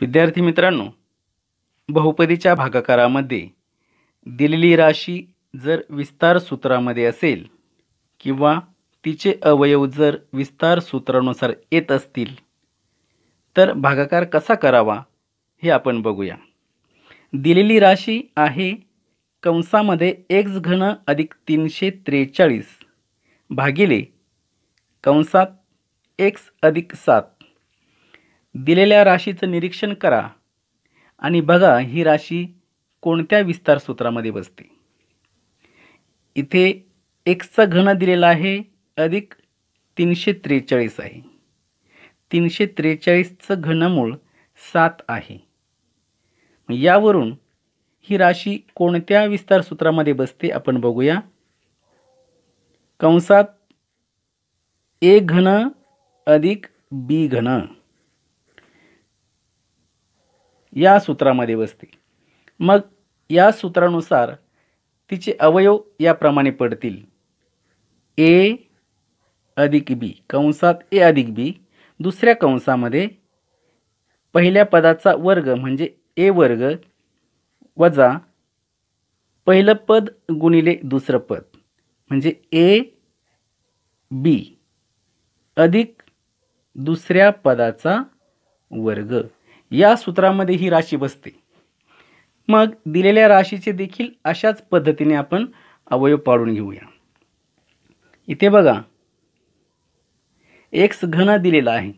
विद्यार्थी मित्रांनो बहुपदीच्या भागाकारामध्ये दिलेली राशी जर विस्तार सूत्रामध्ये असेल किंवा तिचे अवयव जर विस्तार सूत्रानुसार येत असतील तर भागाकार कसा करावा हे आपण बघूया दिलेली राशी आहे कंसामध्ये एक्स घन अधिक तीनशे त्रेचाळीस भागिले कंसात एक्स अधिक सात दिलेल्या राशीचं निरीक्षण करा आणि बघा ही राशी कोणत्या विस्तार सूत्रामध्ये बसते इथे एक्सचा घन दिलेला आहे अधिक तीनशे त्रेचाळीस आहे तीनशे त्रेचाळीसचं घनमूळ सात आहे यावरून ही राशी कोणत्या विस्तार सूत्रामध्ये बसते आपण बघूया कंसात ए घन अधिक बी घन या सूत्रामध्ये बसते मग या सूत्रानुसार तिचे अवयव याप्रमाणे पडतील ए अधिक बी कंसात ए अधिक बी दुसऱ्या कंसामध्ये पहिल्या पदाचा वर्ग म्हणजे ए वर्ग वजा पहिलं पद गुणिले दुसरं पद म्हणजे ए बी अधिक दुसऱ्या पदाचा वर्ग या सूत्रामध्ये ही राशी बसते मग दिलेल्या राशीचे देखील अशाच पद्धतीने आपण अवयव पाडून घेऊया इथे बघा एक्स घन दिलेला आहे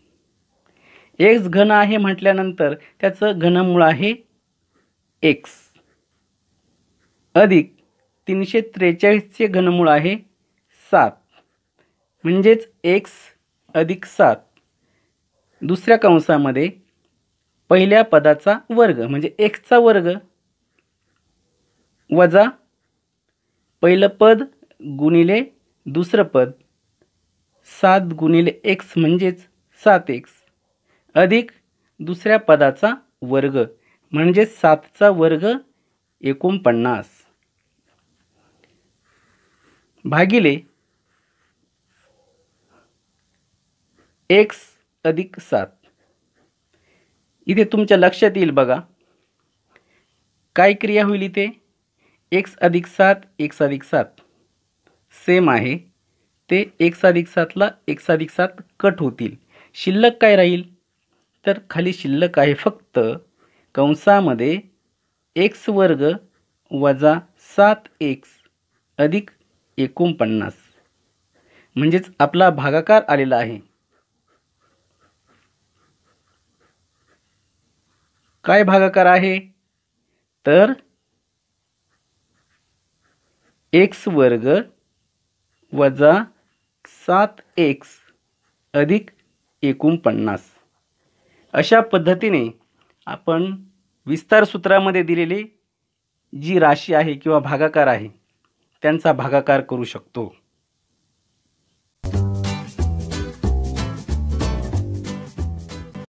एक्स घन आहे म्हटल्यानंतर त्याचं घनमूळ आहे एक्स अधिक तीनशे त्रेचाळीसचे घनमूळ आहे सात म्हणजेच एक्स अधिक सात दुसऱ्या कंसामध्ये पहिल्या पदाचा वर्ग म्हणजे एक्सचा वर्ग वजा पहिलं पद गुणिले दुसरं पद सात गुणिले एक्स म्हणजेच सात एक्स अधिक दुसऱ्या पदाचा वर्ग म्हणजे सातचा वर्ग एकोणपन्नास भागिले एक्स अधिक सात इथे तुमच्या लक्षात येईल बघा काय क्रिया होईल इथे एक्स अधिक सात एक्स अधिक सात सेम आहे ते एक्स अधिक सातला एक्स अधिक सात कट होतील शिल्लक काय राहील तर खाली शिल्लक आहे फक्त कंसामध्ये एक्स वर्ग वजा सात एक्स अधिक एकोणपन्नास म्हणजेच आपला भागाकार आलेला आहे काय भागाकार आहे तर एक्स वर्ग वजा सात एक्स अधिक एकोणपन्नास अशा पद्धतीने आपण विस्तार सूत्रामध्ये दिलेली जी राशी आहे किंवा भागाकार आहे त्यांचा भागाकार करू शकतो